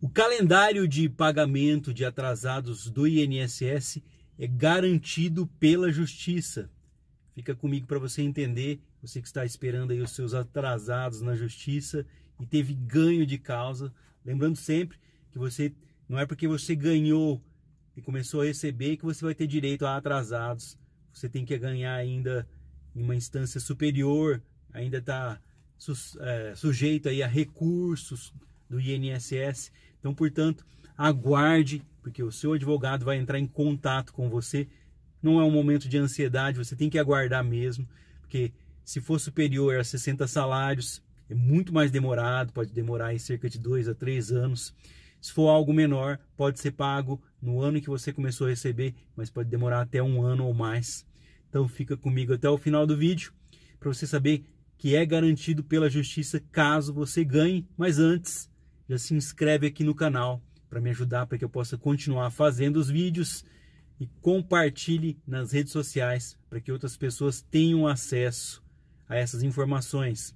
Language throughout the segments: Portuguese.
O calendário de pagamento de atrasados do INSS é garantido pela Justiça. Fica comigo para você entender, você que está esperando aí os seus atrasados na Justiça e teve ganho de causa. Lembrando sempre que você não é porque você ganhou e começou a receber que você vai ter direito a atrasados. Você tem que ganhar ainda em uma instância superior, ainda está su é, eh, sujeito aí a recursos, do INSS. Então, portanto, aguarde, porque o seu advogado vai entrar em contato com você. Não é um momento de ansiedade, você tem que aguardar mesmo, porque se for superior a 60 salários, é muito mais demorado, pode demorar em cerca de dois a três anos. Se for algo menor, pode ser pago no ano que você começou a receber, mas pode demorar até um ano ou mais. Então fica comigo até o final do vídeo para você saber que é garantido pela justiça caso você ganhe, mas antes já se inscreve aqui no canal para me ajudar para que eu possa continuar fazendo os vídeos e compartilhe nas redes sociais para que outras pessoas tenham acesso a essas informações.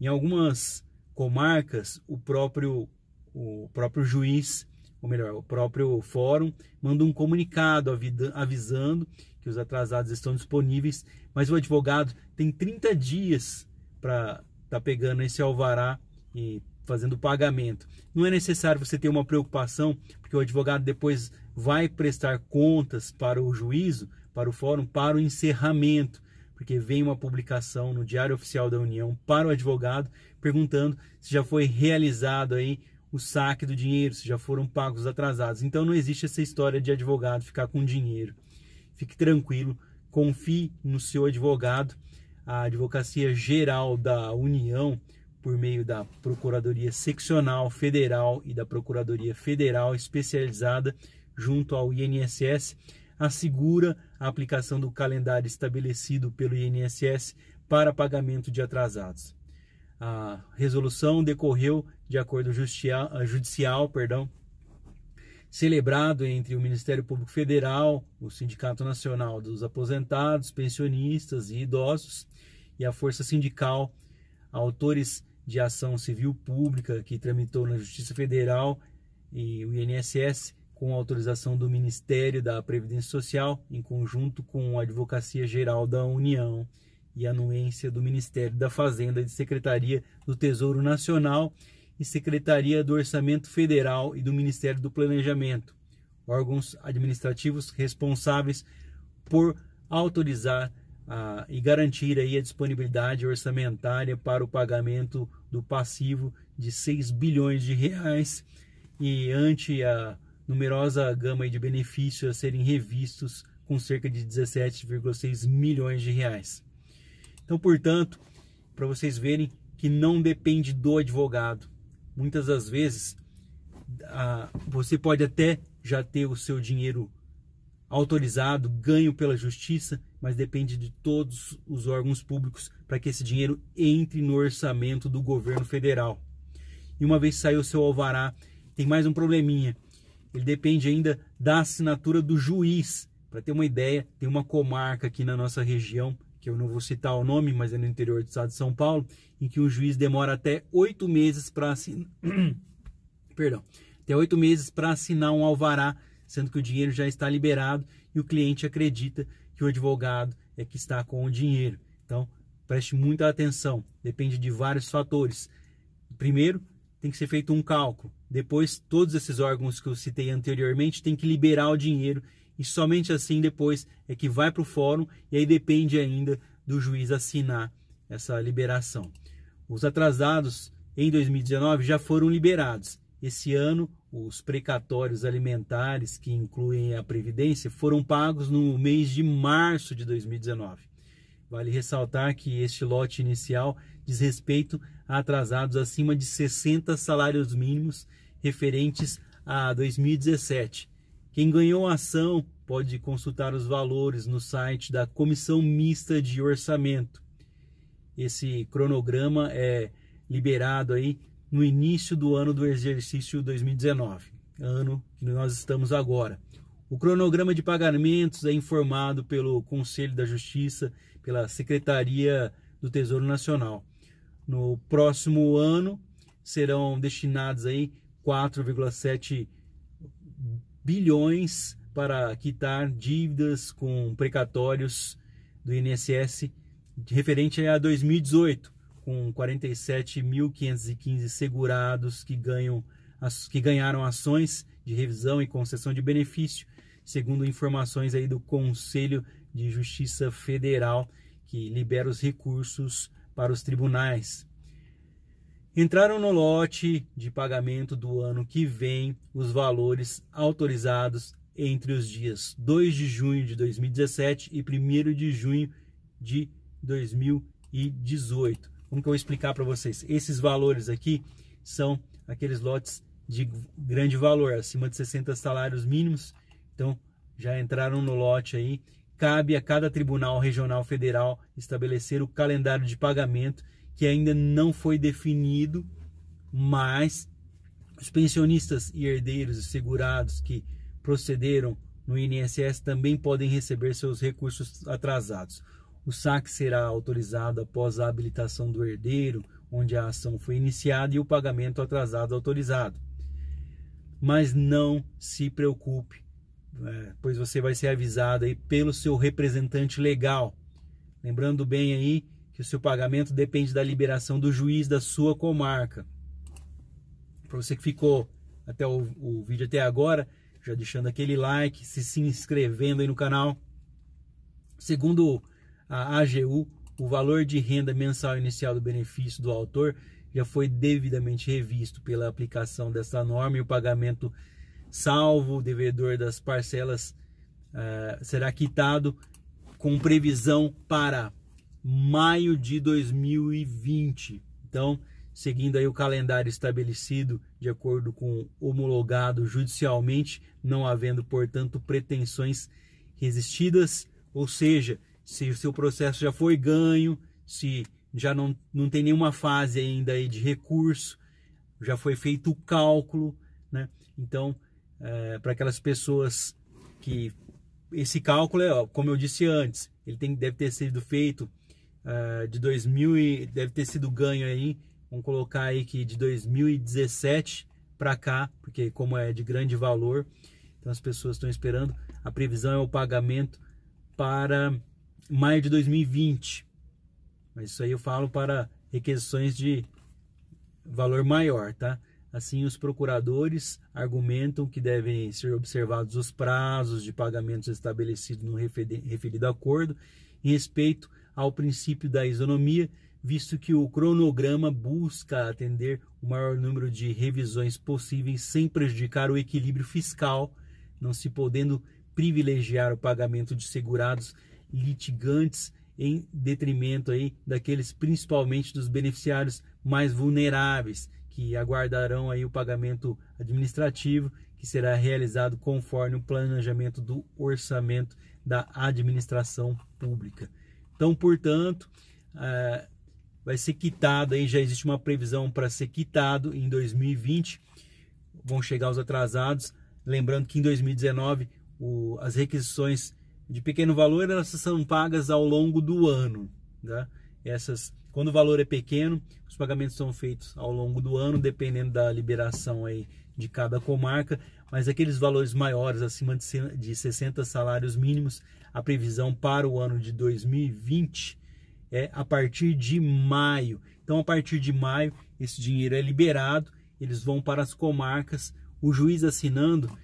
Em algumas comarcas, o próprio o próprio juiz, ou melhor, o próprio fórum manda um comunicado avisando que os atrasados estão disponíveis, mas o advogado tem 30 dias para estar tá pegando esse alvará e fazendo o pagamento. Não é necessário você ter uma preocupação, porque o advogado depois vai prestar contas para o juízo, para o fórum, para o encerramento, porque vem uma publicação no Diário Oficial da União para o advogado perguntando se já foi realizado aí o saque do dinheiro, se já foram pagos os atrasados. Então não existe essa história de advogado ficar com dinheiro. Fique tranquilo, confie no seu advogado. A Advocacia Geral da União por meio da Procuradoria Seccional Federal e da Procuradoria Federal Especializada junto ao INSS, assegura a aplicação do calendário estabelecido pelo INSS para pagamento de atrasados. A resolução decorreu de acordo judicial, perdão, celebrado entre o Ministério Público Federal, o Sindicato Nacional dos Aposentados, Pensionistas e Idosos e a Força Sindical, autores de ação civil pública que tramitou na Justiça Federal e o INSS com autorização do Ministério da Previdência Social, em conjunto com a Advocacia Geral da União e anuência do Ministério da Fazenda de Secretaria do Tesouro Nacional e Secretaria do Orçamento Federal e do Ministério do Planejamento, órgãos administrativos responsáveis por autorizar a, ah, e garantir aí a disponibilidade orçamentária para o pagamento do passivo de 6 bilhões de reais e ante a numerosa gama de benefícios a serem revistos com cerca de 17,6 milhões de reais. Então, portanto, para vocês verem que não depende do advogado. Muitas das vezes, a, você pode até já ter o seu dinheiro autorizado, ganho pela justiça, mas depende de todos os órgãos públicos para que esse dinheiro entre no orçamento do governo federal. E uma vez saiu o seu alvará, tem mais um probleminha. Ele depende ainda da assinatura do juiz. Para ter uma ideia, tem uma comarca aqui na nossa região, que eu não vou citar o nome, mas é no interior do estado de São Paulo, em que o juiz demora até oito meses para assinar. Perdão, até oito meses para assinar um alvará sendo que o dinheiro já está liberado e o cliente acredita que o advogado é que está com o dinheiro. Então, preste muita atenção, depende de vários fatores. Primeiro, tem que ser feito um cálculo. Depois, todos esses órgãos que eu citei anteriormente têm que liberar o dinheiro e somente assim depois é que vai para o fórum e aí depende ainda do juiz assinar essa liberação. Os atrasados em 2019 já foram liberados. Esse ano os precatórios alimentares, que incluem a Previdência, foram pagos no mês de março de 2019. Vale ressaltar que este lote inicial diz respeito a atrasados acima de 60 salários mínimos referentes a 2017. Quem ganhou a ação pode consultar os valores no site da Comissão Mista de Orçamento. Esse cronograma é liberado aí no início do ano do exercício 2019, ano que nós estamos agora. O cronograma de pagamentos é informado pelo Conselho da Justiça, pela Secretaria do Tesouro Nacional. No próximo ano serão destinados aí 4,7 bilhões para quitar dívidas com precatórios do INSS referente a 2018 com 47.515 segurados que, ganham, que ganharam ações de revisão e concessão de benefício, segundo informações aí do Conselho de Justiça Federal, que libera os recursos para os tribunais. Entraram no lote de pagamento do ano que vem os valores autorizados entre os dias 2 de junho de 2017 e 1 de junho de 2018. Como que eu vou explicar para vocês? Esses valores aqui são aqueles lotes de grande valor, acima de 60 salários mínimos. Então, já entraram no lote aí. Cabe a cada tribunal regional federal estabelecer o calendário de pagamento, que ainda não foi definido, mas os pensionistas e herdeiros e segurados que procederam no INSS também podem receber seus recursos atrasados. O saque será autorizado após a habilitação do herdeiro, onde a ação foi iniciada, e o pagamento atrasado autorizado. Mas não se preocupe, né, pois você vai ser avisado aí pelo seu representante legal. Lembrando bem aí que o seu pagamento depende da liberação do juiz da sua comarca. Para você que ficou até o, o vídeo até agora, já deixando aquele like, se, se inscrevendo aí no canal. Segundo a AGU, o valor de renda mensal inicial do benefício do autor já foi devidamente revisto pela aplicação dessa norma e o pagamento salvo o devedor das parcelas uh, será quitado com previsão para maio de 2020. Então, seguindo aí o calendário estabelecido de acordo com homologado judicialmente, não havendo, portanto, pretensões resistidas, ou seja, se, o seu processo já foi ganho, se já não, não tem nenhuma fase ainda aí de recurso, já foi feito o cálculo, né? Então, é, eh, para aquelas pessoas que esse cálculo é, como eu disse antes, ele tem, deve ter sido feito eh, de 2000 e deve ter sido ganho aí, vamos colocar aí que de 2017 para cá, porque como é de grande valor, então as pessoas estão esperando. A previsão é o pagamento para maio de 2020. Mas isso aí eu falo para requisições de valor maior, tá? Assim, os procuradores argumentam que devem ser observados os prazos de pagamentos estabelecidos no referido acordo em respeito ao princípio da isonomia, visto que o cronograma busca atender o maior número de revisões possíveis sem prejudicar o equilíbrio fiscal, não se podendo privilegiar o pagamento de segurados litigantes em detrimento aí daqueles principalmente dos beneficiários mais vulneráveis que aguardarão aí o pagamento administrativo que será realizado conforme o planejamento do orçamento da administração pública. Então, portanto, é, vai ser quitado aí já existe uma previsão para ser quitado em 2020. Vão chegar os atrasados, lembrando que em 2019 o, as requisições de pequeno valor, elas são pagas ao longo do ano. Tá? Essas, quando o valor é pequeno, os pagamentos são feitos ao longo do ano, dependendo da liberação aí de cada comarca, mas aqueles valores maiores, acima de 60 salários mínimos, a previsão para o ano de 2020 é a partir de maio. Então, a partir de maio, esse dinheiro é liberado, eles vão para as comarcas, o juiz assinando,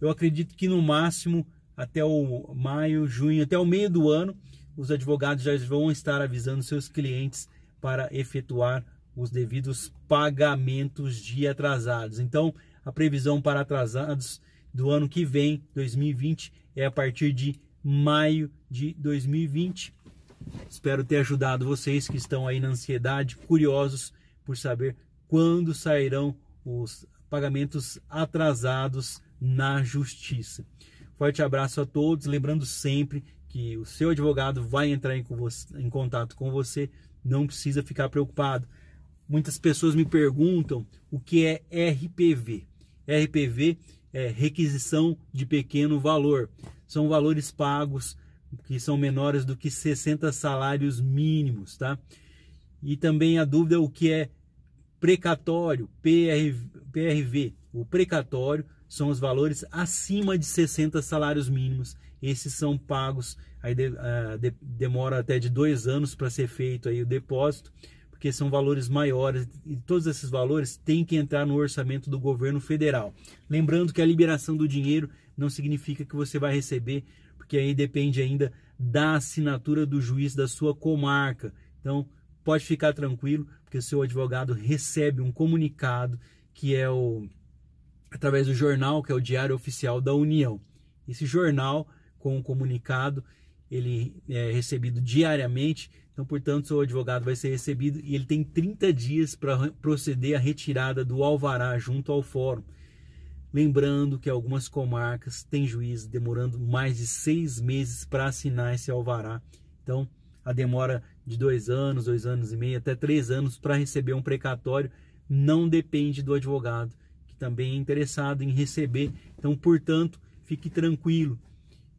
eu acredito que no máximo até o maio, junho, até o meio do ano, os advogados já vão estar avisando seus clientes para efetuar os devidos pagamentos de atrasados. Então, a previsão para atrasados do ano que vem, 2020, é a partir de maio de 2020. Espero ter ajudado vocês que estão aí na ansiedade, curiosos por saber quando sairão os pagamentos atrasados na justiça. Forte abraço a todos. Lembrando sempre que o seu advogado vai entrar em, você, em contato com você, não precisa ficar preocupado. Muitas pessoas me perguntam o que é RPV. RPV é requisição de pequeno valor. São valores pagos que são menores do que 60 salários mínimos, tá? E também a dúvida é o que é precatório, PR, PRV. O precatório são os valores acima de 60 salários mínimos. Esses são pagos, aí de, uh, de, demora até de dois anos para ser feito aí o depósito, porque são valores maiores e todos esses valores têm que entrar no orçamento do governo federal. Lembrando que a liberação do dinheiro não significa que você vai receber, porque aí depende ainda da assinatura do juiz da sua comarca. Então, pode ficar tranquilo, porque o seu advogado recebe um comunicado que é o através do jornal, que é o Diário Oficial da União. Esse jornal, com o um comunicado, ele é recebido diariamente, então, portanto, seu advogado vai ser recebido e ele tem 30 dias para proceder à retirada do alvará junto ao fórum. Lembrando que algumas comarcas têm juízes demorando mais de seis meses para assinar esse alvará. Então, a demora de dois anos, dois anos e meio, até três anos para receber um precatório não depende do advogado, também é interessado em receber. Então, portanto, fique tranquilo,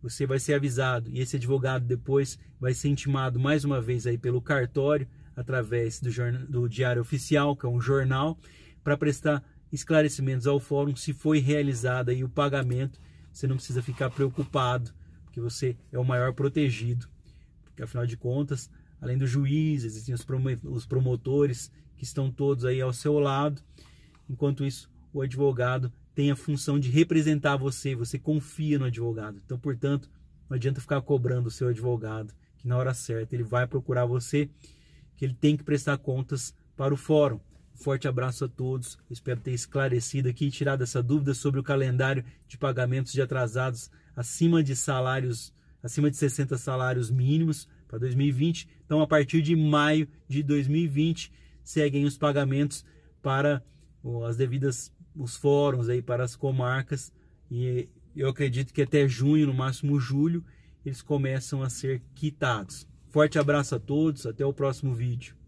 você vai ser avisado. E esse advogado depois vai ser intimado mais uma vez aí pelo cartório, através do, jornal, do Diário Oficial, que é um jornal, para prestar esclarecimentos ao fórum se foi realizado aí o pagamento. Você não precisa ficar preocupado, porque você é o maior protegido. Porque afinal de contas, além do juiz, existem os promotores que estão todos aí ao seu lado. Enquanto isso, o advogado tem a função de representar você, você confia no advogado. Então, portanto, não adianta ficar cobrando o seu advogado, que na hora certa ele vai procurar você, que ele tem que prestar contas para o fórum. forte abraço a todos, espero ter esclarecido aqui e tirado essa dúvida sobre o calendário de pagamentos de atrasados acima de salários, acima de 60 salários mínimos para 2020. Então, a partir de maio de 2020, seguem os pagamentos para as devidas os fóruns aí para as comarcas e eu acredito que até junho, no máximo julho, eles começam a ser quitados. Forte abraço a todos, até o próximo vídeo.